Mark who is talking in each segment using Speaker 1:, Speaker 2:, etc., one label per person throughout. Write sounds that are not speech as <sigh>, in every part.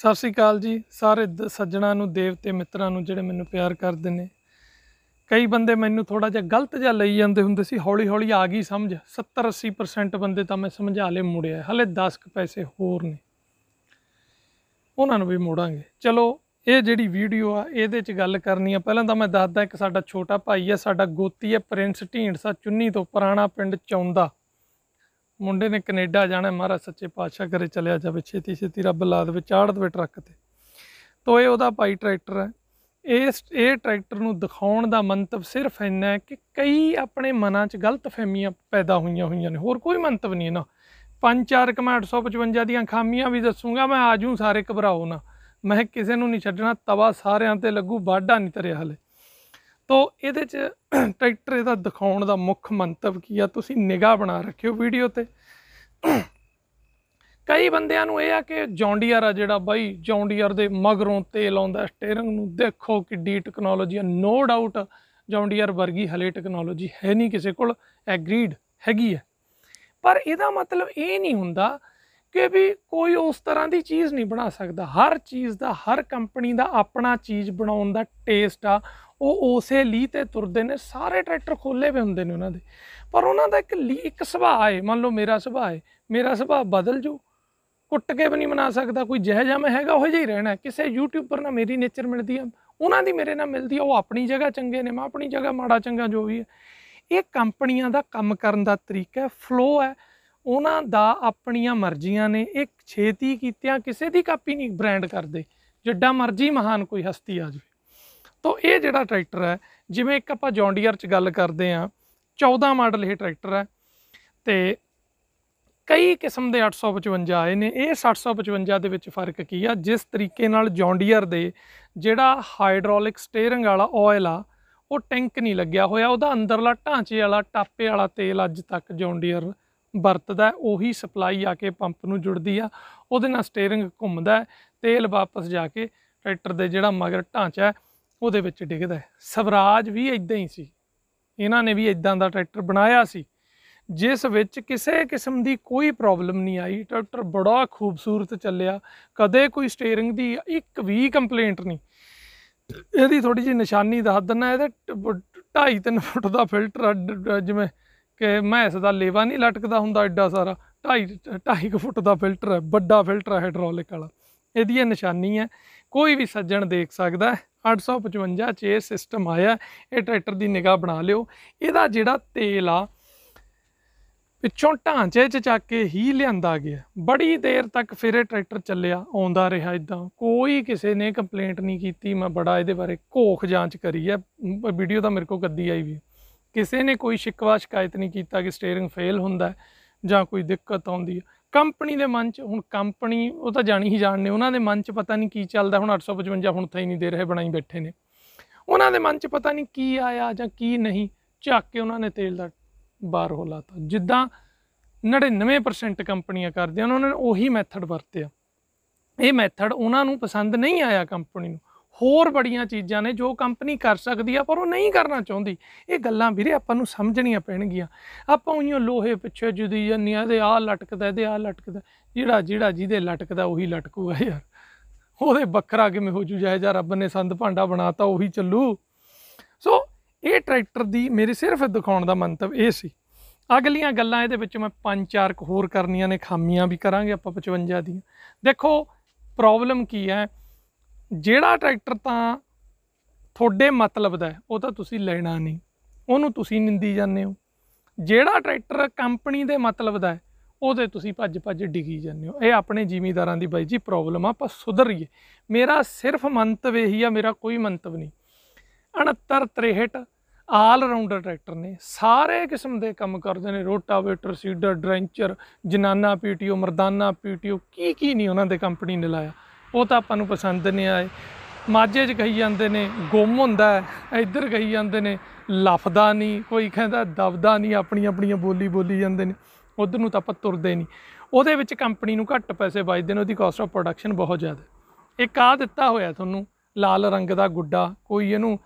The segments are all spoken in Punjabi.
Speaker 1: ਸਤਿ ਸ੍ਰੀ ਅਕਾਲ ਜੀ ਸਾਰੇ ਸੱਜਣਾ ਨੂੰ ਦੇਵਤੇ ਮਿੱਤਰਾਂ ਨੂੰ ਜਿਹੜੇ ਮੈਨੂੰ ਪਿਆਰ ਕਰਦੇ ਨੇ ਕਈ ਬੰਦੇ ਮੈਨੂੰ ਥੋੜਾ ਜਿਹਾ ਗਲਤ ਜਿਹਾ ਲਈ ਜਾਂਦੇ ਹੁੰਦੇ ਸੀ ਹੌਲੀ ਹੌਲੀ ਆ ਗਈ ਸਮਝ 70 80% ਬੰਦੇ ਤਾਂ ਮੈਂ ਸਮਝਾ ਲੇ ਮੁੜਿਆ ਹਲੇ 10 ਕ ਪੈਸੇ ਹੋਰ ਨੇ ਉਹਨਾਂ ਨੂੰ ਵੀ ਮੋੜਾਂਗੇ ਚਲੋ ਇਹ ਜਿਹੜੀ ਵੀਡੀਓ ਆ ਇਹਦੇ 'ਚ ਗੱਲ ਕਰਨੀ ਆ ਪਹਿਲਾਂ ਤਾਂ ਮੈਂ ਦੱਸਦਾ ਇੱਕ ਸਾਡਾ ਛੋਟਾ ਭਾਈ ਆ ਸਾਡਾ ਗੋਤੀ ਆ ਪ੍ਰਿੰਸ ਢੀਂਡਸਾ ਚੁੰਨੀ ਤੋਂ ਪੁਰਾਣਾ ਪਿੰਡ ਚੌਂਦਾ ਮੁੰਡੇ ਨੇ ਕੈਨੇਡਾ ਜਾਣਾ ਮਹਾਰਾਜ ਸੱਚੇ ਪਾਤਸ਼ਾਹ ਕਰੇ ਚਲਿਆ ਜਾਵੇ ਛੇਤੀ ਛੇਤੀ ਰੱਬ ਲਾਦ ਵਿੱਚ ਚਾੜ ਦੇ ਟਰੱਕ ਤੇ ਤੋ ਇਹ ਉਹਦਾ ਪਾਈ ਟਰੈਕਟਰ ਹੈ ਇਸ ਇਹ ਟਰੈਕਟਰ ਨੂੰ ਦਿਖਾਉਣ ਦਾ ਮੰਤਵ ਸਿਰਫ ਇੰਨਾ ਹੈ ਕਿ ਕਈ ਆਪਣੇ ਮਨਾਂ 'ਚ ਗਲਤ ਫਹਿਮੀਆਂ ਪੈਦਾ ਹੋਈਆਂ ਹੋਈਆਂ ਨੇ ਹੋਰ ਕੋਈ ਮੰਤਵ ਨਹੀਂ ਨਾ ਚਾਰ 4 855 ਦੀਆਂ ਖਾਮੀਆਂ ਵੀ ਦੱਸੂਗਾ ਮੈਂ ਆਜੂ ਸਾਰੇ ਘਬਰਾਓ ਨਾ ਮੈਂ ਕਿਸੇ ਨੂੰ ਨਹੀਂ ਛੱਡਣਾ ਤਵਾ ਸਾਰਿਆਂ ਤੇ ਲੱਗੂ ਬਾਡਾ ਨਹੀਂ ਤਰਿਆ ਹਲੇ ਤੋ ਇਹਦੇ 'ਚ <clears throat> ਟਰੈਕਟਰ ਇਹਦਾ ਦਿਖਾਉਣ ਦਾ ਮੁੱਖ ਮੰਤਵ ਕੀ ਆ ਤੁਸੀਂ ਨਿਗਾਹ ਬਣਾ ਰੱਖਿਓ ਵੀਡੀਓ ਤੇ <clears throat> ਕਈ ਬੰਦਿਆਂ ਨੂੰ ਇਹ ਆ ਕਿ ਜੌਂਡੀਅਰ ਆ ਜਿਹੜਾ ਬਾਈ ਜੌਂਡੀਅਰ ਦੇ ਮਗਰੋਂ ਤੇਲ ਆਉਂਦਾ ਸਟੀਅਰਿੰਗ ਨੂੰ ਦੇਖੋ ਕਿੱਡੀ ਟੈਕਨੋਲੋਜੀ ਆ ਨੋ ਡਾਊਟ ਜੌਂਡੀਅਰ ਵਰਗੀ ਹਲੇ ਟੈਕਨੋਲੋਜੀ ਹੈ ਨਹੀਂ ਕਿਸੇ ਕੋਲ ਐਗਰੀਡ ਹੈਗੀ ਆ ਪਰ ਇਹਦਾ ਮਤਲਬ ਇਹ ਨਹੀਂ ਹੁੰਦਾ ਕਿ ਵੀ ਕੋਈ ਉਸ ਤਰ੍ਹਾਂ ਦੀ ਚੀਜ਼ ਨਹੀਂ ਬਣਾ ਸਕਦਾ ਹਰ ਚੀਜ਼ ਦਾ ਹਰ ਕੰਪਨੀ ਦਾ ਆਪਣਾ ਚੀਜ਼ ਬਣਾਉਣ ਦਾ ਟੇਸਟ ਆ ਉਹ ਉਸੇ ਲੀ ਤੇ ਤੁਰਦੇ ਨੇ ਸਾਰੇ ਟਰੈਕਟਰ ਖੋਲੇ ਵੇ ਹੁੰਦੇ ਨੇ ਉਹਨਾਂ ਦੇ ਪਰ ਉਹਨਾਂ ਦਾ ਇੱਕ ਲੀ ਇੱਕ ਸੁਭਾਅ ਹੈ ਮੰਨ ਲਓ ਮੇਰਾ ਸੁਭਾਅ ਹੈ ਮੇਰਾ ਸੁਭਾਅ ਬਦਲ ਜੂ ਕੁੱਟ ਕੇ ਵੀ ਨਹੀਂ ਮਨਾ ਸਕਦਾ ਕੋਈ ਜਹਜਾ ਮੈਂ ਹੈਗਾ ਉਹੋ ਜਿਹਾ ਹੀ ਰਹਿਣਾ ਕਿਸੇ ਯੂਟਿਊਬਰ ਨਾਲ ਮੇਰੀ ਨੇਚਰ ਮਿਲਦੀ ਆ ਉਹਨਾਂ ਦੀ ਮੇਰੇ ਨਾਲ ਮਿਲਦੀ ਆ ਉਹ ਆਪਣੀ ਜਗ੍ਹਾ ਚੰਗੇ ਨੇ ਮੈਂ ਆਪਣੀ ਜਗ੍ਹਾ ਮਾੜਾ ਚੰਗਾ ਜੋ ਵੀ ਹੈ ਇਹ ਕੰਪਨੀਆਂ ਦਾ ਕੰਮ ਕਰਨ ਦਾ ਤਰੀਕਾ ਹੈ ਫਲੋ ਹੈ ਉਹਨਾਂ ਦਾ ਆਪਣੀਆਂ ਮਰਜ਼ੀਆਂ ਨੇ ਇੱਕ ਛੇਤੀ ਕੀਤਿਆਂ ਕਿਸੇ ਦੀ ਕਾਪੀ ਨਹੀਂ ਬ੍ਰਾਂਡ ਕਰਦੇ ਜਿੱਡਾ ਮਰਜ਼ੀ ਮਹਾਨ ਕੋਈ ਹਸਤੀ ਆ ਜੇ ਤੋ ਇਹ ਜਿਹੜਾ ਟਰੈਕਟਰ ਹੈ ਜਿਵੇਂ ਇੱਕ ਆਪਾਂ ਜੌਂਡੀਅਰ 'ਚ ਗੱਲ ਕਰਦੇ ਆ 14 ਮਾਡਲ ਇਹ ਟਰੈਕਟਰ ਹੈ ਤੇ ਕਈ ਕਿਸਮ ਦੇ 855 ਆਏ ਨੇ ਇਹ 655 ਦੇ ਵਿੱਚ ਫਰਕ ਕੀ ਆ ਜਿਸ ਤਰੀਕੇ ਨਾਲ ਜੌਂਡੀਅਰ ਦੇ ਜਿਹੜਾ ਹਾਈਡ੍ਰੋਲਿਕ ਸਟੀering ਵਾਲਾ ਆਇਲ ਆ ਉਹ ਟੈਂਕ ਨਹੀਂ ਲੱਗਿਆ ਹੋਇਆ ਉਹਦਾ ਅੰਦਰਲਾ ਢਾਂਚੇ ਵਾਲਾ ਟਾਪੇ ਵਾਲਾ ਤੇਲ ਅੱਜ ਤੱਕ ਜੌਂਡੀਅਰ ਵਰਤਦਾ ਉਹੀ ਸਪਲਾਈ ਆ ਕੇ ਪੰਪ ਨੂੰ ਜੁੜਦੀ ਆ ਉਹਦੇ ਨਾਲ ਸਟੀering ਘੁੰਮਦਾ ਤੇਲ ਵਾਪਸ ਜਾ ਕੇ ਟਰੈਕਟਰ ਦੇ ਜਿਹੜਾ ਮਗਰ ਢਾਂਚਾ ਉਹਦੇ ਵਿੱਚ ਡਿੱਗਦਾ ਸਵਰਾਜ ਵੀ ਇਦਾਂ ਹੀ ਸੀ ਇਹਨਾਂ ਨੇ ਵੀ ਇਦਾਂ ਦਾ ਟਰੈਕਟਰ ਬਣਾਇਆ ਸੀ ਜਿਸ ਵਿੱਚ ਕਿਸੇ ਕਿਸਮ ਦੀ ਕੋਈ ਪ੍ਰੋਬਲਮ ਨਹੀਂ ਆਈ ਟਰੈਕਟਰ ਬੜਾ ਖੂਬਸੂਰਤ ਚੱਲਿਆ ਕਦੇ ਕੋਈ ਸਟੀering ਦੀ ਇੱਕ ਵੀ ਕੰਪਲੇਂਟ ਨਹੀਂ ਇਹਦੀ ਥੋੜੀ ਜਿਹੀ ਨਿਸ਼ਾਨੀ ਦੱਸ ਦਿੰਨਾ ਇਹਦੇ 2.5 3 ਫੁੱਟ ਦਾ ਫਿਲਟਰ ਜਿਵੇਂ ਕਿ ਮੈਸ ਦਾ ਲੇਵਾ ਨਹੀਂ ਲਟਕਦਾ ਹੁੰਦਾ ਐਡਾ ਸਾਰਾ 2.5 2.5 ਫੁੱਟ ਦਾ ਫਿਲਟਰ ਹੈ ਵੱਡਾ ਫਿਲਟਰ ਹੈ ਹਾਈਡ੍ਰੋਲਿਕ ਵਾਲਾ ਇਹਦੀ ਨਿਸ਼ਾਨੀ ਹੈ ਕੋਈ ਵੀ ਸੱਜਣ ਦੇਖ ਸਕਦਾ 855 ਚੇਅਰ ਸਿਸਟਮ ਆਇਆ ਇਹ ਟਰੈਕਟਰ ਦੀ ਨਿਗਾਹ ਬਣਾ ਲਿਓ ਇਹਦਾ ਜਿਹੜਾ ਤੇਲ ਆ ਪਿੱਛੋਂ ਢਾਂਚੇ 'ਚ ਚੱਕ ਕੇ ਹੀ ਲਿਆਂਦਾ ਗਿਆ ਬੜੀ ਦੇਰ ਤੱਕ ਫਿਰ ਇਹ ਟਰੈਕਟਰ ਚੱਲਿਆ ਆਉਂਦਾ ਰਿਹਾ ਇਦਾਂ ਕੋਈ ਕਿਸੇ ਨੇ ਕੰਪਲੇਂਟ ਨਹੀਂ ਕੀਤੀ ਮੈਂ ਬੜਾ ਇਹਦੇ ਬਾਰੇ ਘੋਖ ਜਾਂਚ ਕਰੀ ਹੈ ਵੀਡੀਓ ਤਾਂ ਮੇਰੇ ਕੋਲ ਕੱਦੀ ਆਈ ਵੀ ਕਿਸੇ ਨੇ ਕੋਈ ਸ਼ਿਕਵਾ ਸ਼ਿਕਾਇਤ ਨਹੀਂ ਕੀਤਾ ਕਿ ਸਟੀering ਫੇਲ ਹੁੰਦਾ ਜਾਂ ਕੋਈ ਦਿੱਕਤ ਆਉਂਦੀ ਹੈ ਕੰਪਨੀ ਦੇ ਮਨ 'ਚ ਹੁਣ ਕੰਪਨੀ ਉਹ ਤਾਂ ਜਾਣੀ ਹੀ ਜਾਣਨੇ ਉਹਨਾਂ ਦੇ ਮਨ 'ਚ ਪਤਾ ਨਹੀਂ ਕੀ ਚੱਲਦਾ ਹੁਣ 855 ਹੁਣ ਤਾਂ ਹੀ ਨਹੀਂ ਦੇ ਰਹੇ ਬਣਾਈ ਬੈਠੇ ਨੇ ਉਹਨਾਂ ਦੇ ਮਨ 'ਚ ਪਤਾ ਨਹੀਂ ਕੀ ਆਇਆ ਜਾਂ ਕੀ ਨਹੀਂ ਝੱਕ ਕੇ ਉਹਨਾਂ ਨੇ ਤੇਲ ਦਾ ਬਾਰ ਹੋਲਾਤਾ ਜਿੱਦਾਂ 99% ਕੰਪਨੀਆਂ ਕਰਦੀਆਂ ਉਹਨਾਂ ਨੇ ਉਹੀ ਮੈਥਡ ਵਰਤਿਆ ਇਹ ਮੈਥਡ ਉਹਨਾਂ ਨੂੰ ਪਸੰਦ ਨਹੀਂ ਆਇਆ ਕੰਪਨੀ ਨੂੰ ਹੋਰ ਬੜੀਆਂ ਚੀਜ਼ਾਂ ਨੇ ਜੋ ਕੰਪਨੀ ਕਰ ਸਕਦੀ ਆ ਪਰ ਉਹ ਨਹੀਂ ਕਰਨਾ ਚਾਹੁੰਦੀ ਇਹ ਗੱਲਾਂ ਵੀਰੇ ਆਪਾਂ ਨੂੰ ਸਮਝਣੀਆਂ ਪੈਣਗੀਆਂ ਆਪਾਂ ਉਹੀਓ ਲੋਹੇ ਪਿੱਛੇ ਜੁਦੀ ਜੰਨੀਆਂ ਦੇ ਆ ਲਟਕਦਾ ਤੇ ਆ ਲਟਕਦਾ ਜਿਹੜਾ ਜਿਹੜਾ ਜਿਹਦੇ ਲਟਕਦਾ ਉਹੀ ਲਟਕੂਗਾ ਯਾਰ ਉਹਦੇ ਬੱਕਰਾ ਕਿਵੇਂ ਹੋ ਜੂ ਜਾਇ ਜਾ ਰੱਬ ਨੇ ਸੰਦ ਭਾਂਡਾ ਬਣਾਤਾ ਉਹੀ ਚੱਲੂ ਸੋ ਇਹ ਟਰੈਕਟਰ ਦੀ ਮੇਰੇ ਸਿਰਫ ਦਿਖਾਉਣ ਦਾ ਮੰਤਵ ਇਹ ਸੀ ਅਗਲੀਆਂ ਗੱਲਾਂ ਇਹਦੇ ਵਿੱਚ ਮੈਂ ਪੰਜ ਚਾਰ ਹੋਰ ਕਰਨੀਆਂ ਨੇ ਖਾਮੀਆਂ ਵੀ ਕਰਾਂਗੇ ਆਪਾਂ 55 ਦੀਆਂ ਦੇਖੋ ਪ੍ਰੋਬਲਮ ਕੀ ਹੈ ਜਿਹੜਾ ਟਰੈਕਟਰ ਤਾਂ ਤੁਹਾਡੇ ਮਤਲਬ ਦਾ ਉਹ ਤਾਂ ਤੁਸੀਂ ਲੈਣਾ ਨਹੀਂ ਉਹਨੂੰ ਤੁਸੀਂ ਨਿੰਦੀ ਜਾਂਦੇ ਹੋ ਜਿਹੜਾ ਟਰੈਕਟਰ ਕੰਪਨੀ ਦੇ ਮਤਲਬ ਦਾ ਉਹਦੇ ਤੁਸੀਂ ਭੱਜ ਭੱਜ ਡਿੱਗੀ ਜਾਂਦੇ ਹੋ ਇਹ ਆਪਣੇ ਜ਼ਿਮੀਦਾਰਾਂ ਦੀ ਬਾਈ ਜੀ ਪ੍ਰੋਬਲਮ ਆ ਆਪਾਂ ਸੁਧਰੀਏ ਮੇਰਾ ਸਿਰਫ ਮੰਤਵ ਇਹੀ ਆ ਮੇਰਾ ਕੋਈ ਮੰਤਵ ਨਹੀਂ 69 63 ਆਲ ਰਾਉਂਡਰ ਟਰੈਕਟਰ ਨੇ ਸਾਰੇ ਕਿਸਮ ਦੇ ਕੰਮ ਕਰਦੇ ਨੇ ਰੋਟਾਵੇਟਰ ਸੀਡਰ ਡਰੈਂਚਰ ਜਨਾਨਾ ਪੀਟੀਓ ਮਰਦਾਨਾ ਪੀਟੀਓ ਕੀ ਕੀ ਨਹੀਂ ਉਹਨਾਂ ਦੇ ਕੰਪਨੀ ਨੇ ਲਾਇਆ ਉਹ ਤਾਂ ਆਪਾਂ ਨੂੰ ਪਸੰਦ ਨਹੀਂ ਆਏ ਮਾਝੇ 'ਚ ਕਹੀ ਜਾਂਦੇ ਨੇ ਗੁੰਮ ਹੁੰਦਾ ਇੱਧਰ ਕਹੀ ਜਾਂਦੇ ਨੇ ਲਫਦਾ ਨਹੀਂ ਕੋਈ ਕਹਿੰਦਾ ਦਬਦਾ ਨਹੀਂ ਆਪਣੀ ਆਪਣੀਆਂ ਬੋਲੀ ਬੋਲੀ ਜਾਂਦੇ ਨੇ ਉਧਰ ਨੂੰ ਤਾਂ ਆਪਾਂ ਤੁਰਦੇ ਨਹੀਂ ਉਹਦੇ ਵਿੱਚ ਕੰਪਨੀ ਨੂੰ ਘੱਟ ਪੈਸੇ ਵੱਜਦੇ ਨੇ ਉਹਦੀ ਕਾਸਟ ਆਫ ਪ੍ਰੋਡਕਸ਼ਨ ਬਹੁਤ ਜ਼ਿਆਦਾ ਇੱਕ ਆ ਦਿੱਤਾ ਹੋਇਆ ਤੁਹਾਨੂੰ ਲਾਲ ਰੰਗ ਦਾ ਗੁੱਡਾ ਕੋਈ ਇਹਨੂੰ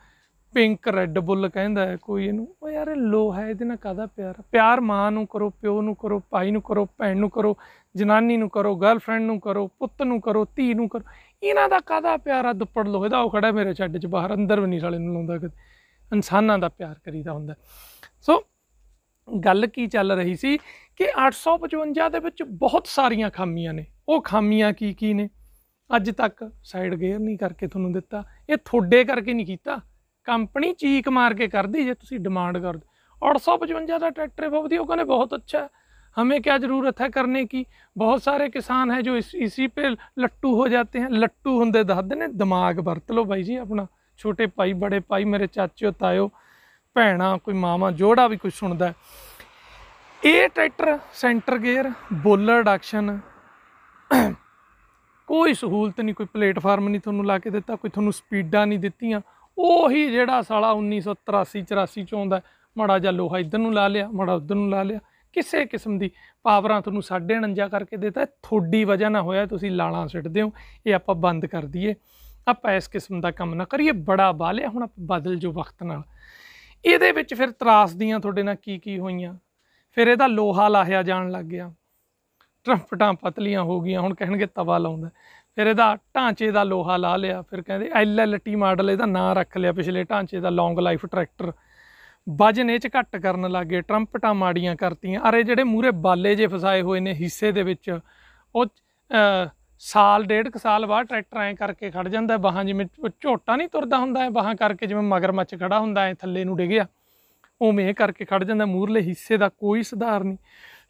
Speaker 1: ਪਿੰਕ ਰੈੱਡ ਬੁੱਲ ਕਹਿੰਦਾ ਹੈ ਕੋਈ ਇਹਨੂੰ ਓ ਯਾਰ ਲੋ ਹੈ ਇਹਦੇ ਨਾਲ ਕਾਦਾ ਪਿਆਰ ਪਿਆਰ ਮਾਂ ਨੂੰ ਕਰੋ ਪਿਓ ਨੂੰ ਕਰੋ ਭਾਈ ਨੂੰ ਕਰੋ ਭੈਣ ਨੂੰ ਕਰੋ ਜਨਾਨੀ ਨੂੰ ਕਰੋ ਗਰਲਫ੍ਰੈਂਡ ਨੂੰ ਕਰੋ ਪੁੱਤ ਨੂੰ ਕਰੋ ਧੀ ਨੂੰ ਕਰੋ ਇਹਨਾਂ ਦਾ ਕਾਦਾ ਪਿਆਰ ਆ ਦੁੱਪੜ ਲੋ ਇਹਦਾ ਉਹ ਖੜਾ ਮੇਰੇ ਛੱਡ 'ਚ ਬਾਹਰ ਅੰਦਰ ਵੀ ਨਹੀਂ ਸਾਲੇ ਨੂੰ ਲਾਉਂਦਾ ਕਦੇ ਇਨਸਾਨਾਂ ਦਾ ਪਿਆਰ ਕਰੀਦਾ ਹੁੰਦਾ ਸੋ ਗੱਲ ਕੀ ਚੱਲ ਰਹੀ ਸੀ ਕਿ 855 ਦੇ ਵਿੱਚ ਬਹੁਤ ਸਾਰੀਆਂ ਖਾਮੀਆਂ ਨੇ ਉਹ ਖਾਮੀਆਂ ਕੀ ਕੀ ਨੇ ਅੱਜ ਤੱਕ ਸਾਈਡ ਗੇਅਰ ਨਹੀਂ ਕਰਕੇ ਤੁਹਾਨੂੰ ਦਿੱਤਾ ਇਹ ਥੋੜੇ ਕਰਕੇ ਨਹੀਂ ਕੀਤਾ ਕੰਪਨੀ ਚੀਕ ਮਾਰ ਕੇ ਕਰਦੀ ਜੇ ਤੁਸੀਂ ਡਿਮਾਂਡ ਕਰਦੇ 855 ਦਾ ट्रैक्टर ਬਹੁਤ ਵਧੀਆ ਉਹ ਕਹਿੰਦੇ ਬਹੁਤ ਅੱਛਾ ਹਮੇ क्या ਜ਼ਰੂਰਤ ਹੈ ਕਰਨੇ ਕੀ ਬਹੁਤ ਸਾਰੇ ਕਿਸਾਨ ਹੈ ਜੋ ਇਸ इसी ਤੇ ਲੱਟੂ ਹੋ ਜਾਂਦੇ ਹਨ ਲੱਟੂ ਹੁੰਦੇ ਦੱਸਦੇ ਨੇ ਦਿਮਾਗ ਵਰਤ ਲਓ ਬਾਈ ਜੀ ਆਪਣਾ ਛੋਟੇ ਪਾਈ ਬੜੇ ਪਾਈ ਮੇਰੇ ਚਾਚਿਓ ਤਾਇਓ ਭੈਣਾ ਕੋਈ ਮਾਵਾ ਜੋੜਾ ਵੀ ਕੋਈ ਸੁਣਦਾ ਇਹ ਟਰੈਕਟਰ ਸੈਂਟਰ ਗੇਅਰ ਬੋਲਰ ਰਿਡਕਸ਼ਨ ਕੋਈ ਸਹੂਲਤ ਨਹੀਂ ਕੋਈ ਪਲੇਟਫਾਰਮ ਨਹੀਂ ਤੁਹਾਨੂੰ ਲਾ ਕੇ ਦਿੱਤਾ ਕੋਈ ਤੁਹਾਨੂੰ ਸਪੀਡਾਂ ਨਹੀਂ ਦਿੱਤੀਆਂ ਉਹੀ ਜਿਹੜਾ ਸਾਲਾ 1983 84 ਚ ਆਉਂਦਾ ਮੜਾ ਜਾਂ ਲੋਹਾ ਇਧਰ ਨੂੰ ਲਾ ਲਿਆ ਮੜਾ ਉਧਰ ਨੂੰ ਲਾ ਲਿਆ ਕਿਸੇ ਕਿਸਮ ਦੀ ਪਾਵਰਾਂ ਤੁਹਾਨੂੰ 59 ਕਰਕੇ ਦਿੱਤਾ ਥੋੜੀ ਵਜ੍ਹਾ ਨਾ ਹੋਇਆ ਤੁਸੀਂ ਲਾਲਾਂ ਸਿੱਟਦੇ ਹੋ ਇਹ ਆਪਾਂ ਬੰਦ ਕਰ ਦਈਏ ਆਪਾਂ ਇਸ ਕਿਸਮ ਦਾ ਕੰਮ ਨਾ ਕਰੀਏ ਬੜਾ ਬਾਲਿਆ ਹੁਣ ਆਪਾਂ ਬਦਲ ਜੋ ਵਕਤ ਨਾਲ ਇਹਦੇ ਵਿੱਚ ਫਿਰ ਤਰਾਸ ਦੀਆਂ ਤੁਹਾਡੇ ਨਾਲ ਕੀ ਕੀ ਹੋਈਆਂ ਫਿਰ ਇਹਦਾ ਲੋਹਾ ਲਾਹਿਆ ਜਾਣ ਲੱਗ ਗਿਆ ਟਰੰਪਟਾਂ ਪਤਲੀਆਂ ਹੋ ਗਈਆਂ ਹੁਣ ਕਹਿਣਗੇ ਤਵਾ ਲਾਉਂਦਾ ਫਿਰ ਇਹਦਾ ਢਾਂਚੇ ਦਾ ਲੋਹਾ ਲਾ ਲਿਆ ਫਿਰ ਕਹਿੰਦੇ ਐਲਐਲਟੀ ਮਾਡਲ ਇਹਦਾ ਨਾਂ ਰੱਖ ਲਿਆ ਪਿਛਲੇ ਢਾਂਚੇ ਦਾ ਲੌਂਗ ਲਾਈਫ ਟਰੈਕਟਰ ਵਜਨ ਇਹ ਚ ਘੱਟ ਕਰਨ ਲੱਗੇ ਟਰੰਪਟਾਂ ਮਾੜੀਆਂ ਕਰਤੀਆਂ ਅਰੇ ਜਿਹੜੇ ਮੂਰੇ ਬਾਲੇ ਜੇ ਫਸਾਏ ਹੋਏ ਨੇ ਹਿੱਸੇ ਦੇ ਵਿੱਚ ਉਹ ਸਾਲ ਡੇਢ ਕ ਸਾਲ ਬਾਅਦ ਟਰੈਕਟਰ ਐ ਕਰਕੇ ਖੜ ਜਾਂਦਾ ਬਾਹਾਂ ਜਿਵੇਂ ਝੋਟਾ ਨਹੀਂ ਤੁਰਦਾ ਹੁੰਦਾ ਐ ਬਾਹਾਂ ਕਰਕੇ ਜਿਵੇਂ ਮਗਰਮੱਛ ਖੜਾ ਹੁੰਦਾ ਐ ਥੱਲੇ ਨੂੰ ਡਿੱਗਿਆ ਉਵੇਂ ਇਹ ਕਰਕੇ ਖੜ ਜਾਂਦਾ ਮੂਰਲੇ ਹਿੱਸੇ ਦਾ ਕੋਈ ਸੁਧਾਰ ਨਹੀਂ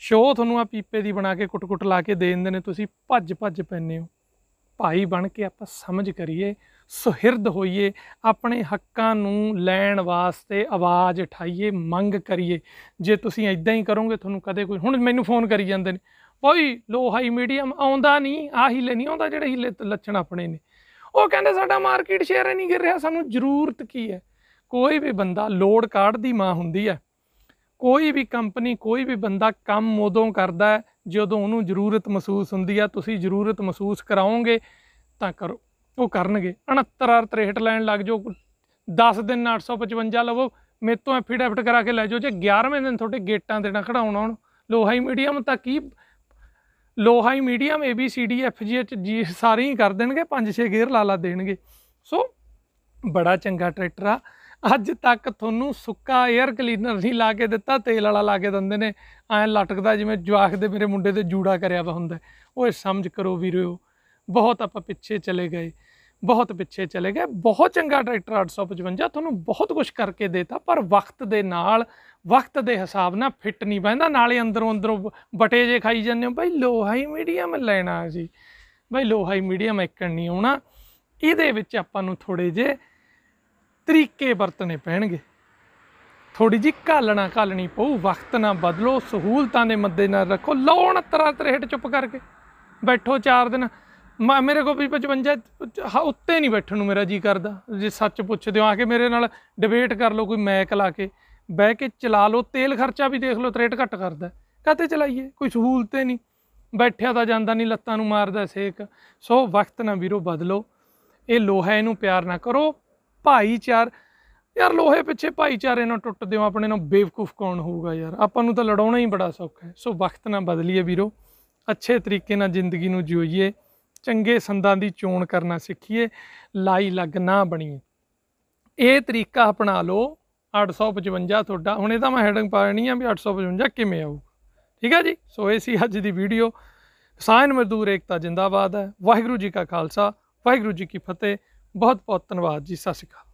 Speaker 1: ਸ਼ੋ ਤੁਹਾਨੂੰ ਆ ਪੀਪੇ ਦੀ ਬਣਾ ਕੇ ਕੁੱਟ-ਕੁੱਟ ਲਾ ਕੇ ਦੇ ਦਿੰਦੇ ਨੇ ਤੁਸੀਂ ਭੱਜ-ਭੱਜ ਪੈਨੇ ਹੋ ਭਾਈ ਬਣ ਕੇ ਆਪਾਂ ਸਮਝ ਕਰੀਏ ਸੁਹਿਰਦ ਹੋਈਏ ਆਪਣੇ ਹੱਕਾਂ ਨੂੰ ਲੈਣ ਵਾਸਤੇ ਆਵਾਜ਼ ਉਠਾਈਏ ਮੰਗ ਕਰੀਏ ਜੇ ਤੁਸੀਂ ਇਦਾਂ ਹੀ ਕਰੋਗੇ ਤੁਹਾਨੂੰ ਕਦੇ ਕੋਈ ਹੁਣ ਮੈਨੂੰ ਫੋਨ ਕਰੀ ਜਾਂਦੇ ਨੇ ਬਈ ਲੋ ਹਾਈ ਮੀਡੀਅਮ ਆਉਂਦਾ ਨਹੀਂ ਆ ਹਿੱਲੇ ਨਹੀਂ ਆਉਂਦਾ ਜਿਹੜੇ ਹਿੱਲੇ ਲੱਛਣ ਆਪਣੇ ਨੇ ਉਹ ਕਹਿੰਦੇ ਸਾਡਾ ਮਾਰਕੀਟ ਸ਼ੇਅਰ ਨਹੀਂ ਗਿਰ ਰਿਹਾ ਸਾਨੂੰ ਜ਼ਰੂਰਤ ਕੀ ਹੈ ਕੋਈ ਵੀ ਬੰਦਾ ਲੋੜ ਕਾੜ ਦੀ ਮਾਂ ਹੁੰਦੀ ਹੈ ਕੋਈ ਵੀ ਕੰਪਨੀ ਕੋਈ ਵੀ ਬੰਦਾ ਕੰਮ ਉਦੋਂ ਕਰਦਾ ਜਦੋਂ ਉਹਨੂੰ ਜ਼ਰੂਰਤ ਮਹਿਸੂਸ ਹੁੰਦੀ ਆ ਤੁਸੀਂ ਜ਼ਰੂਰਤ ਮਹਿਸੂਸ ਕਰਾਓਗੇ ਤਾਂ ਕਰੋ ਉਹ ਕਰਨਗੇ 69 63 ਲੈਣ ਲੱਗ ਜਾਓ 10 ਦਿਨ 855 ਲਵੋ ਮੇਰੇ ਤੋਂ ਐਫਟ ਕਰਾ ਕੇ ਲੈ ਜਾਓ ਜੇ 11ਵੇਂ ਦਿਨ ਤੁਹਾਡੇ ਗੇਟਾਂ ਤੇ ਨਾ ਖੜਾਉਣ ਲੋਹਾ ਲੋਹਾਈ ਮੀਡੀਅਮ ਤਾਂ ਕੀ ਲੋਹਾਈ medium A B C D F G H G ਸਾਰੇ ਹੀ ਕਰ ਦੇਣਗੇ 5-6 ਗੇਅਰ ਲਾ ਲਾ ਦੇਣਗੇ ਸੋ ਬੜਾ ਚੰਗਾ ਟਰੈਕਟਰ ਆ ਅੱਜ ਤੱਕ ਤੁਹਾਨੂੰ ਸੁੱਕਾ 에ਅਰ ਕਲੀਨਰ ਨਹੀਂ ਲਾ ਕੇ ਦਿੱਤਾ ਤੇਲ ਵਾਲਾ ਲਾ ਕੇ ਦਿੰਦੇ ਨੇ ਐ ਲਟਕਦਾ ਜਿਵੇਂ ਜਵਾਖ ਦੇ ਮੇਰੇ ਮੁੰਡੇ ਤੇ ਜੂੜਾ ਕਰਿਆ ਵਾ ਹੁੰਦਾ ਓਏ ਸਮਝ ਕਰੋ ਵੀਰੋ ਬਹੁਤ ਆਪਾਂ ਪਿੱਛੇ ਚਲੇ ਗਏ ਬਹੁਤ ਪਿੱਛੇ ਚਲੇ ਗਏ ਬਹੁਤ ਚੰਗਾ ਡਾਇਰੈਕਟਰ 855 ਤੁਹਾਨੂੰ ਬਹੁਤ ਕੁਝ ਕਰਕੇ ਦੇਤਾ ਪਰ ਵਕਤ ਦੇ ਨਾਲ ਵਕਤ ਦੇ ਹਿਸਾਬ ਨਾਲ ਫਿੱਟ ਨਹੀਂ ਬੈਂਦਾ ਨਾਲੇ ਅੰਦਰੋਂ ਅੰਦਰੋਂ ਬਟੇ ਜੇ ਖਾਈ ਜਾਂਦੇ ਹੋ ਭਾਈ ਲੋਹਾ ਹੀ ਮੀਡੀਅਮ ਲੈਣਾ ਸੀ ਭਾਈ ਲੋਹਾ ਹੀ ਮੀਡੀਅਮ ਇੱਕਣ ਨਹੀਂ ਆਉਣਾ ਇਹਦੇ ਵਿੱਚ ਆਪਾਂ ਨੂੰ ਥੋੜੇ ਜੇ ਤਰੀਕੇ ਵਰਤਨੇ ਪੈਣਗੇ ਥੋੜੀ ਜੀ ਘਾਲਣਾ ਘਾਲਣੀ ਪਊ ਵਕਤ ਨਾ ਬਦਲੋ ਸਹੂਲਤਾਂ ਦੇ ਮੱਦੇ ਨਾਲ ਰੱਖੋ ਲਓ 69 63 ਚੁੱਪ ਕਰਕੇ ਬੈਠੋ 4 ਦਿਨ ਮੇਰੇ ਕੋ ਵੀ 55 ਉੱਤੇ ਨਹੀਂ ਬੈਠਣ ਨੂੰ ਮੇਰਾ ਜੀ ਕਰਦਾ ਜੇ ਸੱਚ ਪੁੱਛਦੇ ਹੋ ਆ ਕੇ ਮੇਰੇ ਨਾਲ ਡਿਬੇਟ ਕਰ ਲਓ ਕੋਈ ਮੈਕ ਲਾ ਕੇ ਬਹਿ ਕੇ ਚਲਾ ਲਓ ਤੇਲ ਖਰਚਾ ਵੀ ਦੇਖ ਲਓ 63 ਘੱਟ ਕਰਦਾ ਕਾਤੇ ਚਲਾਈਏ ਕੋਈ ਸਹੂਲਤੇ ਨਹੀਂ ਬੈਠਿਆ ਤਾਂ ਜਾਂਦਾ ਨਹੀਂ ਲੱਤਾਂ ਨੂੰ ਮਾਰਦਾ ਸੇਕ ਸੋ ਵਕਤ ਨਾ ਵੀਰੋ ਬਦਲੋ ਇਹ ਲੋਹਾ ਇਹਨੂੰ ਪਿਆਰ ਨਾ ਕਰੋ ਭਾਈਚਾਰ ਯਾਰ ਲੋਹੇ ਪਿੱਛੇ ਭਾਈਚਾਰੇ ਨਾਲ ਟੁੱਟਦੇ ਹੋ ਆਪਣੇ ਨਾਲ ਬੇਵਕੂਫ ਕੌਣ ਹੋਊਗਾ ਯਾਰ ਆਪਾਂ ਨੂੰ ਤਾਂ ਲੜਾਉਣਾ ਹੀ ਬੜਾ ਸੌਖਾ ਹੈ ਸੋ ਵਕਤ ਨਾ ਬਦਲੀਏ ਵੀਰੋ ਅੱਛੇ ਤਰੀਕੇ ਨਾਲ ਜ਼ਿੰਦਗੀ ਨੂੰ ਜਿਉਈਏ ਚੰਗੇ ਸੰਦਾਂ ਦੀ ਚੋਣ ਕਰਨਾ ਸਿੱਖੀਏ ਲਾਈ ਲੱਗ ਨਾ ਬਣੀਏ ਇਹ ਤਰੀਕਾ ਅਪਣਾ ਲਓ 855 ਤੁਹਾਡਾ ਹੁਣ ਇਹ ਤਾਂ ਮੈਂ ਹੈਡਿੰਗ ਪਾ ਰਣੀ ਆ ਵੀ 855 ਕਿਵੇਂ ਆਊ ਠੀਕ ਹੈ ਜੀ ਸੋ ਇਹ ਸੀ ਅੱਜ ਦੀ ਵੀਡੀਓ ਕਿਸਾਨ ਮਜ਼ਦੂਰ ਏਕਤਾ ਜਿੰਦਾਬਾਦ ਹੈ ਵਾਹਿਗੁਰੂ ਜੀ ਕਾ ਖਾਲਸਾ ਵਾਹਿਗੁਰੂ ਜੀ ਕੀ ਫਤਿਹ ਬਹੁਤ ਬਹੁਤ ਧੰਨਵਾਦ ਜੀ ਸਤਿ ਸ਼੍ਰੀ ਅਕਾਲ